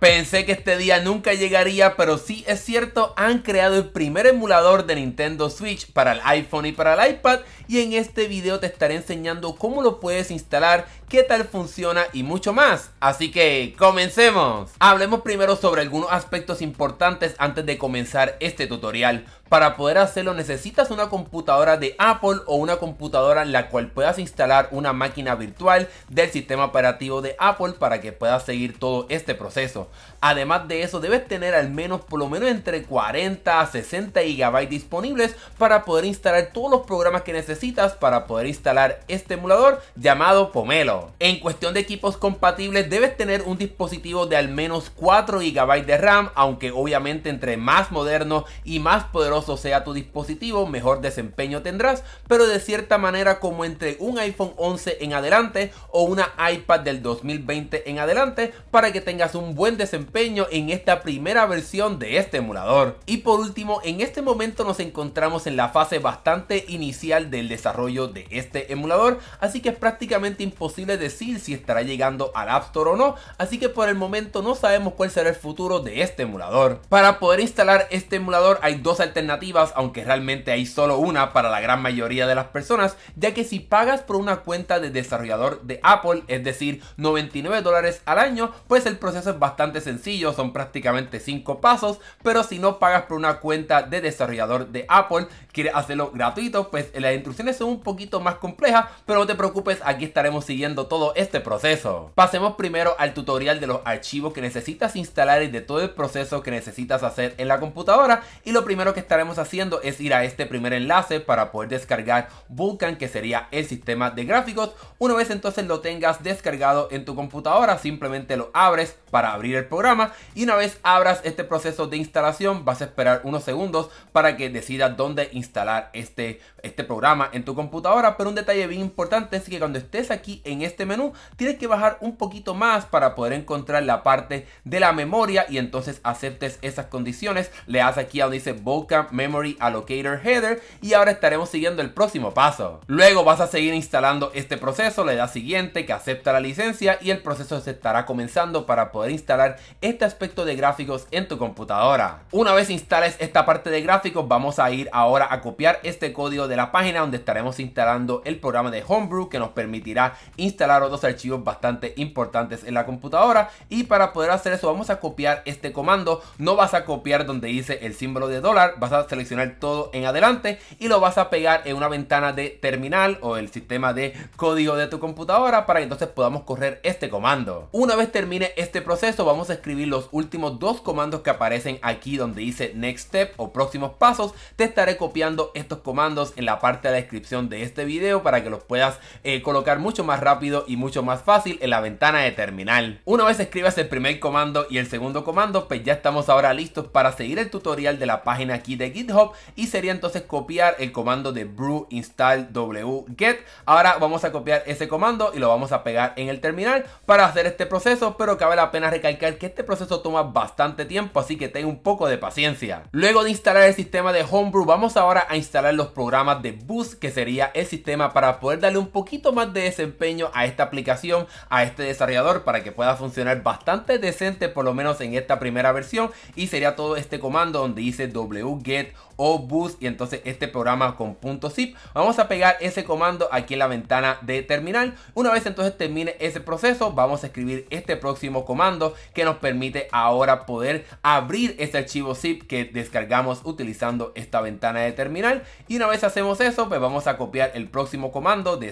Pensé que este día nunca llegaría, pero sí es cierto, han creado el primer emulador de Nintendo Switch para el iPhone y para el iPad y en este video te estaré enseñando cómo lo puedes instalar qué tal funciona y mucho más. Así que comencemos. Hablemos primero sobre algunos aspectos importantes antes de comenzar este tutorial. Para poder hacerlo necesitas una computadora de Apple o una computadora en la cual puedas instalar una máquina virtual del sistema operativo de Apple para que puedas seguir todo este proceso. Además de eso debes tener al menos por lo menos entre 40 a 60 GB disponibles para poder instalar todos los programas que necesitas para poder instalar este emulador llamado Pomelo en cuestión de equipos compatibles debes tener un dispositivo de al menos 4 GB de RAM, aunque obviamente entre más moderno y más poderoso sea tu dispositivo, mejor desempeño tendrás, pero de cierta manera como entre un iPhone 11 en adelante o una iPad del 2020 en adelante para que tengas un buen desempeño en esta primera versión de este emulador. Y por último, en este momento nos encontramos en la fase bastante inicial del desarrollo de este emulador, así que es prácticamente imposible decir si estará llegando al App Store o no, así que por el momento no sabemos cuál será el futuro de este emulador. Para poder instalar este emulador hay dos alternativas, aunque realmente hay solo una para la gran mayoría de las personas, ya que si pagas por una cuenta de desarrollador de Apple, es decir, 99 dólares al año, pues el proceso es bastante sencillo, son prácticamente 5 pasos, pero si no pagas por una cuenta de desarrollador de Apple, quieres hacerlo gratuito, pues eh, las instrucciones son un poquito más complejas, pero no te preocupes, aquí estaremos siguiendo todo este proceso. Pasemos primero al tutorial de los archivos que necesitas instalar y de todo el proceso que necesitas hacer en la computadora y lo primero que estaremos haciendo es ir a este primer enlace para poder descargar Vulkan que sería el sistema de gráficos. Una vez entonces lo tengas descargado en tu computadora, simplemente lo abres para abrir el programa y una vez abras este proceso de instalación vas a esperar unos segundos para que decidas dónde instalar instalar este, este programa en tu computadora. Pero un detalle bien importante es que cuando estés aquí en este menú, tienes que bajar un poquito más para poder encontrar la parte de la memoria y entonces aceptes esas condiciones. Le das aquí a donde dice boca Memory Allocator Header y ahora estaremos siguiendo el próximo paso. Luego vas a seguir instalando este proceso, le das siguiente que acepta la licencia y el proceso se estará comenzando para poder instalar este aspecto de gráficos en tu computadora. Una vez instales esta parte de gráficos, vamos a ir ahora a copiar este código de la página donde estaremos instalando el programa de Homebrew que nos permitirá instalar otros archivos bastante importantes en la computadora y para poder hacer eso vamos a copiar este comando no vas a copiar donde dice el símbolo de dólar vas a seleccionar todo en adelante y lo vas a pegar en una ventana de terminal o el sistema de código de tu computadora para que entonces podamos correr este comando una vez termine este proceso vamos a escribir los últimos dos comandos que aparecen aquí donde dice next step o próximos pasos te estaré copiando estos comandos en la parte de la descripción de este video para que los puedas eh, colocar mucho más rápido y mucho más fácil en la ventana de terminal. Una vez escribas el primer comando y el segundo comando, pues ya estamos ahora listos para seguir el tutorial de la página aquí de GitHub y sería entonces copiar el comando de brew install wget. Ahora vamos a copiar ese comando y lo vamos a pegar en el terminal para hacer este proceso, pero cabe la pena recalcar que este proceso toma bastante tiempo, así que ten un poco de paciencia. Luego de instalar el sistema de Homebrew, vamos a ahora a instalar los programas de Boost, que sería el sistema para poder darle un poquito más de desempeño a esta aplicación, a este desarrollador, para que pueda funcionar bastante decente, por lo menos en esta primera versión. Y sería todo este comando donde dice wget o bus y entonces este programa con punto zip vamos a pegar ese comando aquí en la ventana de terminal una vez entonces termine ese proceso vamos a escribir este próximo comando que nos permite ahora poder abrir ese archivo zip que descargamos utilizando esta ventana de terminal y una vez hacemos eso pues vamos a copiar el próximo comando de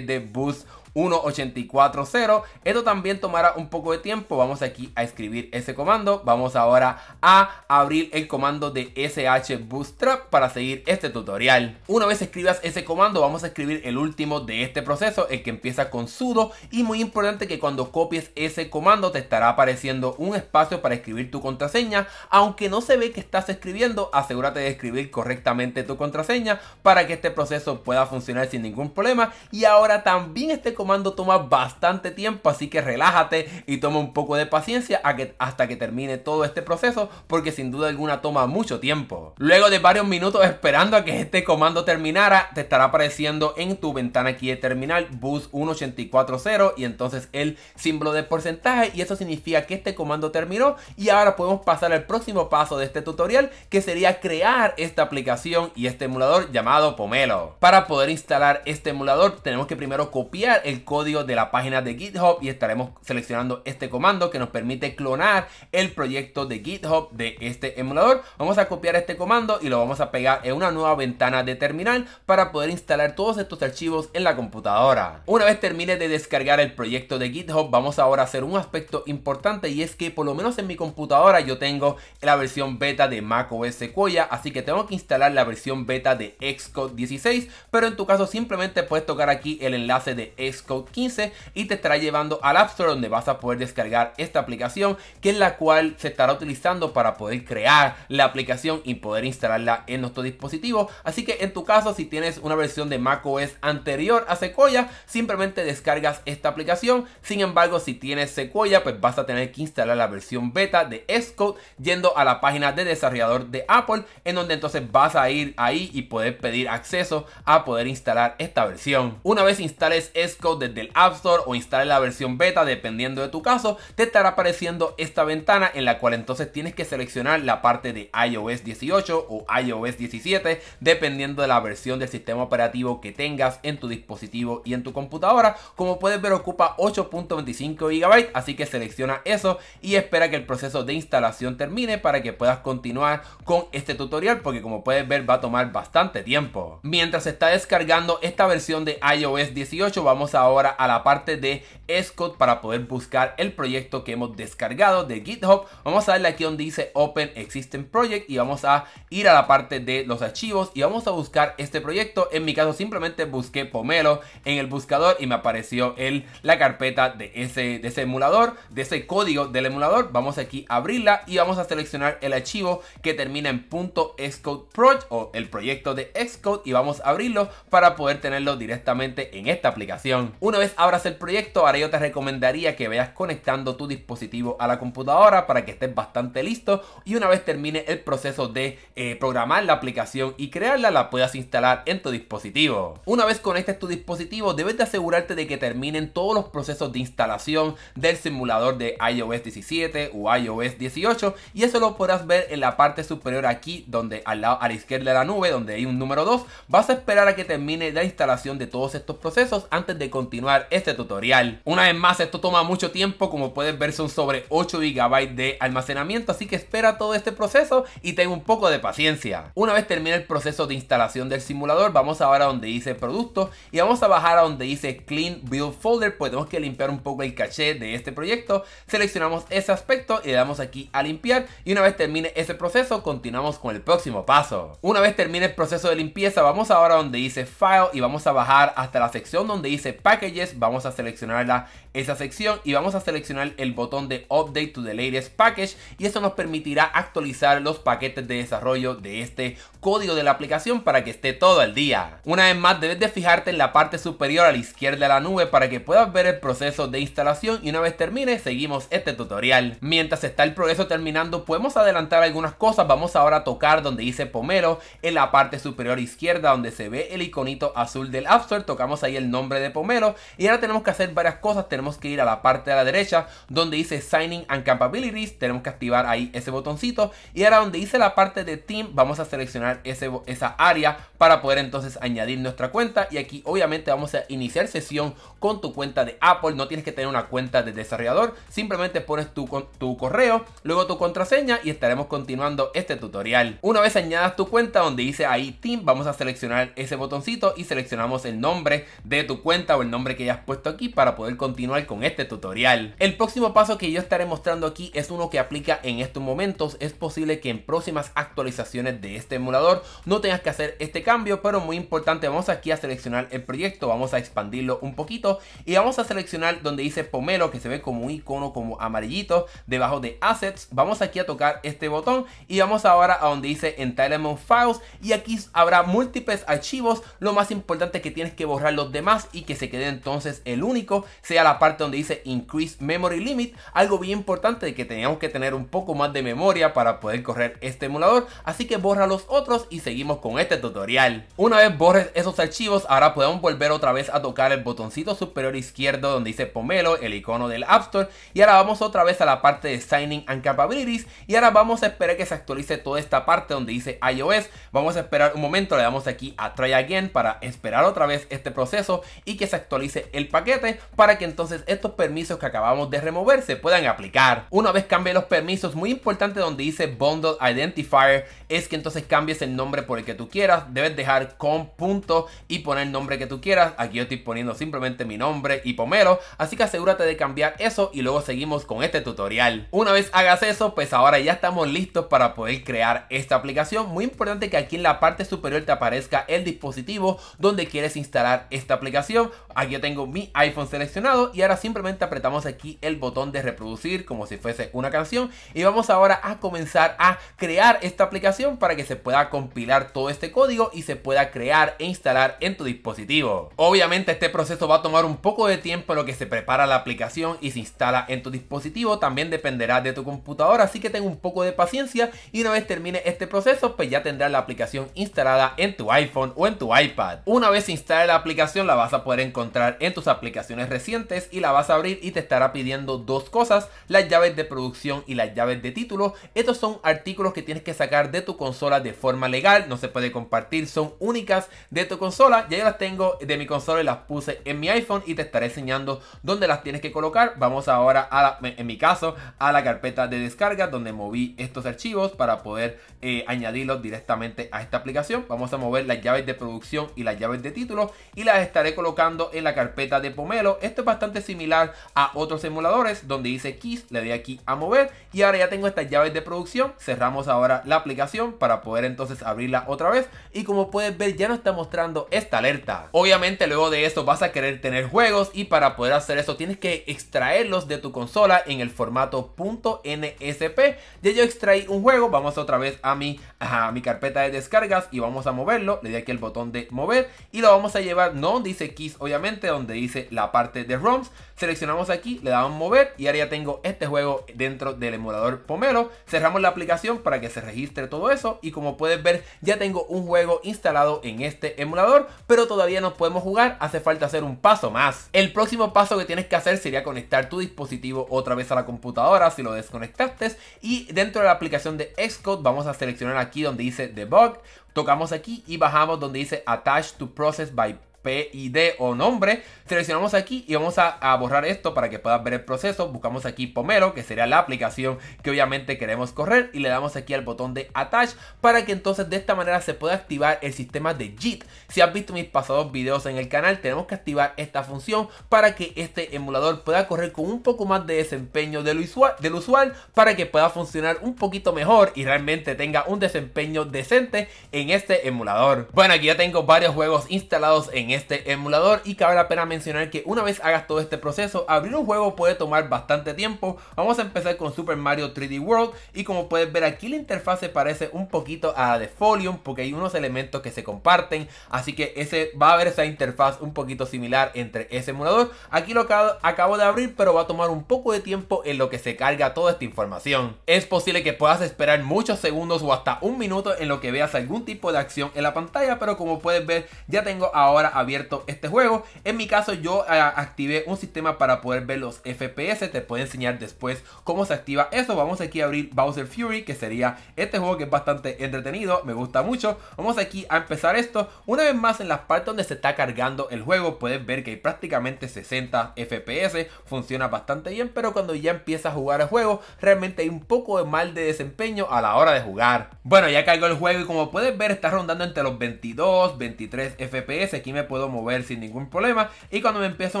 Boost. 1840. Esto también tomará un poco de tiempo. Vamos aquí a escribir ese comando. Vamos ahora a abrir el comando de SH Bootstrap para seguir este tutorial. Una vez escribas ese comando, vamos a escribir el último de este proceso, el que empieza con sudo. Y muy importante que cuando copies ese comando te estará apareciendo un espacio para escribir tu contraseña. Aunque no se ve que estás escribiendo, asegúrate de escribir correctamente tu contraseña para que este proceso pueda funcionar sin ningún problema. Y ahora también este comando toma bastante tiempo, así que relájate y toma un poco de paciencia a que, hasta que termine todo este proceso, porque sin duda alguna toma mucho tiempo. Luego de varios minutos esperando a que este comando terminara, te estará apareciendo en tu ventana aquí de terminal bus 1840 y entonces el símbolo de porcentaje y eso significa que este comando terminó y ahora podemos pasar al próximo paso de este tutorial que sería crear esta aplicación y este emulador llamado Pomelo. Para poder instalar este emulador tenemos que primero copiar el código de la página de GitHub y estaremos seleccionando este comando que nos permite clonar el proyecto de GitHub de este emulador. Vamos a copiar este comando y lo vamos a pegar en una nueva ventana de terminal para poder instalar todos estos archivos en la computadora. Una vez termine de descargar el proyecto de GitHub, vamos ahora a hacer un aspecto importante y es que por lo menos en mi computadora yo tengo la versión beta de macOS Sequoia, así que tengo que instalar la versión beta de Xcode 16, pero en tu caso simplemente puedes tocar aquí el enlace de Xcode 15 y te estará llevando al App Store donde vas a poder descargar esta aplicación que es la cual se estará utilizando para poder crear la aplicación y poder instalarla en nuestro dispositivo. Así que en tu caso, si tienes una versión de macOS anterior a Sequoia, simplemente descargas esta aplicación. Sin embargo, si tienes Sequoia, pues vas a tener que instalar la versión beta de Xcode yendo a la página de desarrollador de Apple, en donde entonces vas a ir ahí y poder pedir acceso a poder instalar esta versión. Una vez instales Xcode, desde el App Store o instale la versión beta, dependiendo de tu caso, te estará apareciendo esta ventana en la cual entonces tienes que seleccionar la parte de iOS 18 o iOS 17, dependiendo de la versión del sistema operativo que tengas en tu dispositivo y en tu computadora. Como puedes ver, ocupa 8.25 GB, así que selecciona eso y espera que el proceso de instalación termine para que puedas continuar con este tutorial, porque como puedes ver, va a tomar bastante tiempo. Mientras se está descargando esta versión de iOS 18, vamos a ahora a la parte de Escode para poder buscar el proyecto que hemos descargado de GitHub. Vamos a darle aquí donde dice Open Existing Project y vamos a ir a la parte de los archivos y vamos a buscar este proyecto. En mi caso simplemente busqué Pomelo en el buscador y me apareció el, la carpeta de ese, de ese emulador, de ese código del emulador. Vamos aquí a abrirla y vamos a seleccionar el archivo que termina en .xcodeproj project o el proyecto de Xcode y vamos a abrirlo para poder tenerlo directamente en esta aplicación. Una vez abras el proyecto, yo te recomendaría que vayas conectando tu dispositivo a la computadora para que estés bastante listo y una vez termine el proceso de eh, programar la aplicación y crearla la puedas instalar en tu dispositivo. Una vez conectes tu dispositivo debes de asegurarte de que terminen todos los procesos de instalación del simulador de iOS 17 o iOS 18 y eso lo podrás ver en la parte superior aquí donde al lado a la izquierda de la nube donde hay un número 2 vas a esperar a que termine la instalación de todos estos procesos antes de continuar este tutorial. Una vez más, esto toma mucho tiempo, como puedes ver son sobre 8 GB de almacenamiento, así que espera todo este proceso y ten un poco de paciencia. Una vez termine el proceso de instalación del simulador, vamos ahora a donde dice productos y vamos a bajar a donde dice Clean Build Folder, pues tenemos que limpiar un poco el caché de este proyecto, seleccionamos ese aspecto y le damos aquí a limpiar y una vez termine ese proceso, continuamos con el próximo paso. Una vez termine el proceso de limpieza, vamos ahora a donde dice File y vamos a bajar hasta la sección donde dice Packages, vamos a seleccionar la esa sección y vamos a seleccionar el botón de Update to the Latest Package y eso nos permitirá actualizar los paquetes de desarrollo de este código de la aplicación para que esté todo el día. Una vez más debes de fijarte en la parte superior a la izquierda de la nube para que puedas ver el proceso de instalación y una vez termine seguimos este tutorial. Mientras está el progreso terminando podemos adelantar algunas cosas, vamos ahora a tocar donde dice Pomero en la parte superior izquierda donde se ve el iconito azul del App Store, tocamos ahí el nombre de Pomero y ahora tenemos que hacer varias cosas cosas, tenemos que ir a la parte de la derecha donde dice Signing and Capabilities, tenemos que activar ahí ese botoncito y ahora donde dice la parte de Team vamos a seleccionar ese, esa área para poder entonces añadir nuestra cuenta y aquí obviamente vamos a iniciar sesión con tu cuenta de Apple, no tienes que tener una cuenta de desarrollador, simplemente pones tu, tu correo, luego tu contraseña y estaremos continuando este tutorial. Una vez añadas tu cuenta donde dice ahí Team, vamos a seleccionar ese botoncito y seleccionamos el nombre de tu cuenta o el nombre que hayas puesto aquí para poder continuar con este tutorial. El próximo paso que yo estaré mostrando aquí es uno que aplica en estos momentos. Es posible que en próximas actualizaciones de este emulador no tengas que hacer este cambio, pero muy importante, vamos aquí a seleccionar el proyecto, vamos a expandirlo un poquito y vamos a seleccionar donde dice Pomelo, que se ve como un icono como amarillito debajo de Assets. Vamos aquí a tocar este botón y vamos ahora a donde dice Entitlement Files y aquí habrá múltiples archivos. Lo más importante es que tienes que borrar los demás y que se quede entonces el único sea la parte donde dice Increase Memory Limit, algo bien importante de que teníamos que tener un poco más de memoria para poder correr este emulador, así que borra los otros y seguimos con este tutorial. Una vez borres esos archivos, ahora podemos volver otra vez a tocar el botoncito superior izquierdo donde dice Pomelo, el icono del App Store, y ahora vamos otra vez a la parte de Signing and Capabilities, y ahora vamos a esperar que se actualice toda esta parte donde dice iOS, vamos a esperar un momento, le damos aquí a Try Again para esperar otra vez este proceso y que se actualice el paquete para que entonces estos permisos que acabamos de remover se puedan aplicar. Una vez cambie los permisos, muy importante donde dice Bundle Identifier, es que entonces cambies el nombre por el que tú quieras. Debes dejar con punto y poner el nombre que tú quieras. Aquí yo estoy poniendo simplemente mi nombre y pomero, así que asegúrate de cambiar eso y luego seguimos con este tutorial. Una vez hagas eso, pues ahora ya estamos listos para poder crear esta aplicación. Muy importante que aquí en la parte superior te aparezca el dispositivo donde quieres instalar esta aplicación. Aquí yo tengo mi iPhone seleccionado y ahora simplemente apretamos aquí el botón de reproducir como si fuese una canción y vamos ahora a comenzar a crear esta aplicación para que se pueda compilar todo este código y se pueda crear e instalar en tu dispositivo. Obviamente este proceso va a tomar un poco de tiempo lo que se prepara la aplicación y se instala en tu dispositivo, también dependerá de tu computadora, así que ten un poco de paciencia y una vez termine este proceso pues ya tendrás la aplicación instalada en tu iPhone o en tu iPad. Una vez instale la aplicación la vas a poder encontrar en tus aplicaciones recientes y la vas a abrir y te estará pidiendo dos cosas, las llaves de producción y las llaves de título. Estos son artículos que tienes que sacar de tu consola de forma legal, no se puede compartir, son únicas de tu consola. Ya yo las tengo de mi consola y las puse en mi iPhone y te estaré enseñando dónde las tienes que colocar. Vamos ahora a la, en mi caso a la carpeta de descarga donde moví estos archivos para poder eh, añadirlos directamente a esta aplicación. Vamos a mover las llaves de producción y las llaves de título y las estaré colocando en la carpeta de pomelo es bastante similar a otros emuladores donde dice keys, le doy aquí a mover y ahora ya tengo estas llaves de producción. Cerramos ahora la aplicación para poder entonces abrirla otra vez y como puedes ver ya nos está mostrando esta alerta. Obviamente luego de esto vas a querer tener juegos y para poder hacer eso tienes que extraerlos de tu consola en el formato .nsp. Ya yo extraí un juego, vamos otra vez a mi, a mi carpeta de descargas y vamos a moverlo. Le doy aquí el botón de mover y lo vamos a llevar no dice keys obviamente donde dice la parte de ROMs. Seleccionamos aquí, le damos mover y ahora ya tengo este juego dentro del emulador Pomero, Cerramos la aplicación para que se registre todo eso y como puedes ver ya tengo un juego instalado en este emulador, pero todavía no podemos jugar, hace falta hacer un paso más. El próximo paso que tienes que hacer sería conectar tu dispositivo otra vez a la computadora si lo desconectaste y dentro de la aplicación de Xcode vamos a seleccionar aquí donde dice debug, tocamos aquí y bajamos donde dice attach to process by PID o nombre, seleccionamos aquí y vamos a, borrar esto para que puedas ver el proceso. Buscamos aquí Pomero, que sería la aplicación que obviamente queremos correr y le damos aquí al botón de Attach para que entonces de esta manera se pueda activar el sistema de JIT. Si has visto mis pasados videos en el canal, tenemos que activar esta función para que este emulador pueda correr con un poco más de desempeño del usual, del usual para que pueda funcionar un poquito mejor y realmente tenga un desempeño decente en este emulador. Bueno, aquí ya tengo varios juegos instalados en este emulador y cabe la pena mencionar que una vez hagas todo este proceso, abrir un juego puede tomar bastante tiempo. Vamos a empezar con Super Mario 3D World y como puedes ver aquí la interfaz se parece un poquito a la de Folium porque hay unos elementos que se comparten, así que ese va a haber esa interfaz un poquito similar entre ese emulador. Aquí lo acabo de abrir, pero va a tomar un poco de tiempo en lo que se carga toda esta información. Es posible que puedas esperar muchos segundos o hasta un minuto en lo que veas algún tipo de acción en la pantalla, pero como puedes ver ya tengo ahora abierto abierto este juego. En mi caso yo eh, activé un sistema para poder ver los FPS. Te puedo enseñar después cómo se activa eso. Vamos aquí a abrir Bowser Fury, que sería este juego que es bastante entretenido. Me gusta mucho. Vamos aquí a empezar esto. Una vez más en las partes donde se está cargando el juego, puedes ver que hay prácticamente 60 FPS. Funciona bastante bien, pero cuando ya empieza a jugar el juego, realmente hay un poco de mal de desempeño a la hora de jugar. Bueno, ya cargó el juego y como puedes ver está rondando entre los 22, 23 FPS. Aquí me puedo puedo mover sin ningún problema. Y cuando me empiezo a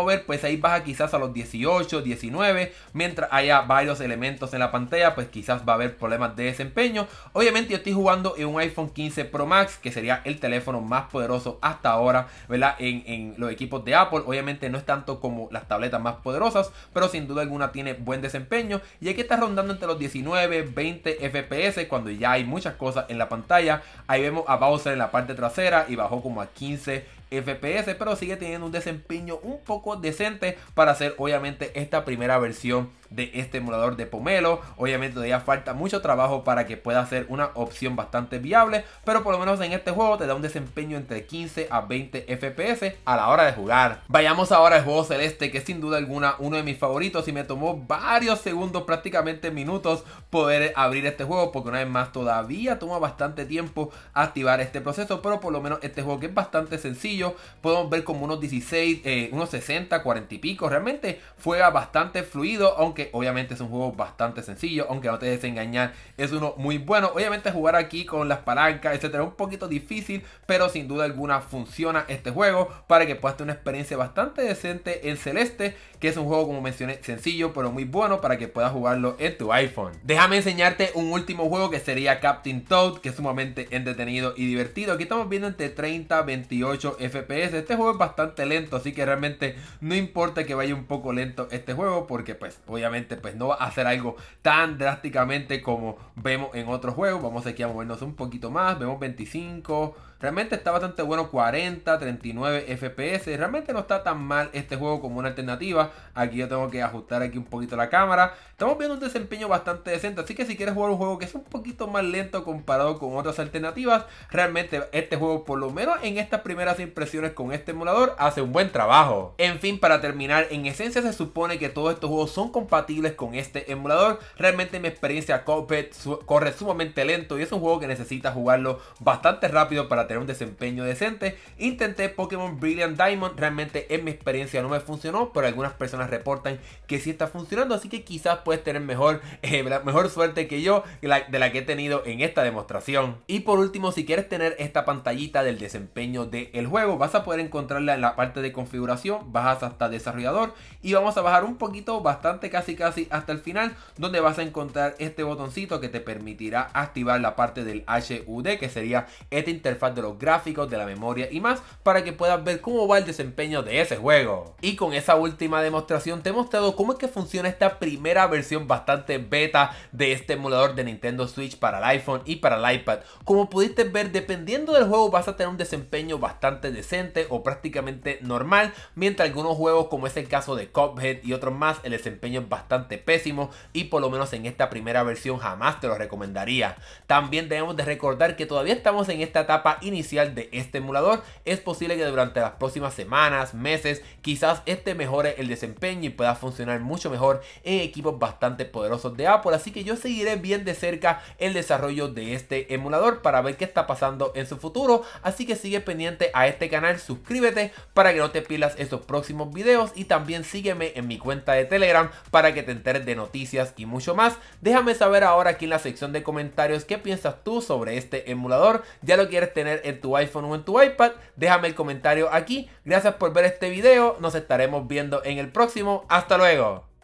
mover, pues ahí baja quizás a los 18, 19. Mientras haya varios elementos en la pantalla, pues quizás va a haber problemas de desempeño. Obviamente yo estoy jugando en un iPhone 15 Pro Max, que sería el teléfono más poderoso hasta ahora, ¿verdad? En, los equipos de Apple. Obviamente no es tanto como las tabletas más poderosas, pero sin duda alguna tiene buen desempeño. Y aquí está rondando entre los 19, 20 FPS, cuando ya hay muchas cosas en la pantalla. Ahí vemos a Bowser en la parte trasera y bajó como a 15 FPS, pero sigue teniendo un desempeño un poco decente para hacer obviamente esta primera versión de este emulador de Pomelo. Obviamente todavía falta mucho trabajo para que pueda ser una opción bastante viable, pero por lo menos en este juego te da un desempeño entre 15 a 20 FPS a la hora de jugar. Vayamos ahora al juego celeste, que sin duda alguna uno de mis favoritos y me tomó varios segundos, prácticamente minutos, poder abrir este juego, porque una vez más todavía toma bastante tiempo activar este proceso, pero por lo menos este juego que es bastante sencillo, podemos ver como unos 16, eh, unos 60, 40 y pico, realmente juega bastante fluido, aunque que obviamente es un juego bastante sencillo, aunque no te desengañar, es uno muy bueno. Obviamente jugar aquí con las palancas, etcétera, es un poquito difícil, pero sin duda alguna funciona este juego para que puedas tener una experiencia bastante decente en Celeste, que es un juego como mencioné sencillo, pero muy bueno para que puedas jugarlo en tu iPhone. Déjame enseñarte un último juego que sería Captain Toad, que es sumamente entretenido y divertido. Aquí estamos viendo entre 30 28 FPS. Este juego es bastante lento, así que realmente no importa que vaya un poco lento este juego porque pues voy a pues no va a hacer algo tan drásticamente como vemos en otros juegos. Vamos aquí a movernos un poquito más, vemos 25, Realmente está bastante bueno, 40, 39 FPS. Realmente no está tan mal este juego como una alternativa. Aquí yo tengo que ajustar aquí un poquito la cámara. Estamos viendo un desempeño bastante decente, así que si quieres jugar un juego que es un poquito más lento comparado con otras alternativas, realmente este juego, por lo menos en estas primeras impresiones con este emulador, hace un buen trabajo. En fin, para terminar, en esencia se supone que todos estos juegos son compatibles con este emulador. Realmente mi experiencia Cockpit corre sumamente lento y es un juego que necesita jugarlo bastante rápido para tener un desempeño decente. Intenté Pokémon Brilliant Diamond, realmente en mi experiencia no me funcionó, pero algunas personas reportan que sí está funcionando, así que quizás puedes tener mejor, eh, mejor suerte que yo de la que he tenido en esta demostración. Y por último, si quieres tener esta pantallita del desempeño del juego, vas a poder encontrarla en la parte de configuración, bajas hasta desarrollador y vamos a bajar un poquito, bastante casi casi hasta el final, donde vas a encontrar este botoncito que te permitirá activar la parte del HUD, que sería esta interfaz de los gráficos, de la memoria y más para que puedas ver cómo va el desempeño de ese juego. Y con esa última demostración te he mostrado cómo es que funciona esta primera versión bastante beta de este emulador de Nintendo Switch para el iPhone y para el iPad. Como pudiste ver, dependiendo del juego vas a tener un desempeño bastante decente o prácticamente normal, mientras algunos juegos como es el caso de Cuphead y otros más, el desempeño es bastante pésimo y por lo menos en esta primera versión jamás te lo recomendaría. También debemos de recordar que todavía estamos en esta etapa inicial de este emulador, es posible que durante las próximas semanas, meses, quizás este mejore el desempeño y pueda funcionar mucho mejor en equipos bastante poderosos de Apple. Así que yo seguiré bien de cerca el desarrollo de este emulador para ver qué está pasando en su futuro. Así que sigue pendiente a este canal, suscríbete para que no te pierdas esos próximos videos y también sígueme en mi cuenta de Telegram para que te enteres de noticias y mucho más. Déjame saber ahora aquí en la sección de comentarios qué piensas tú sobre este emulador. ¿Ya lo quieres tener en tu iPhone o en tu iPad. Déjame el comentario aquí. Gracias por ver este video. Nos estaremos viendo en el próximo. Hasta luego.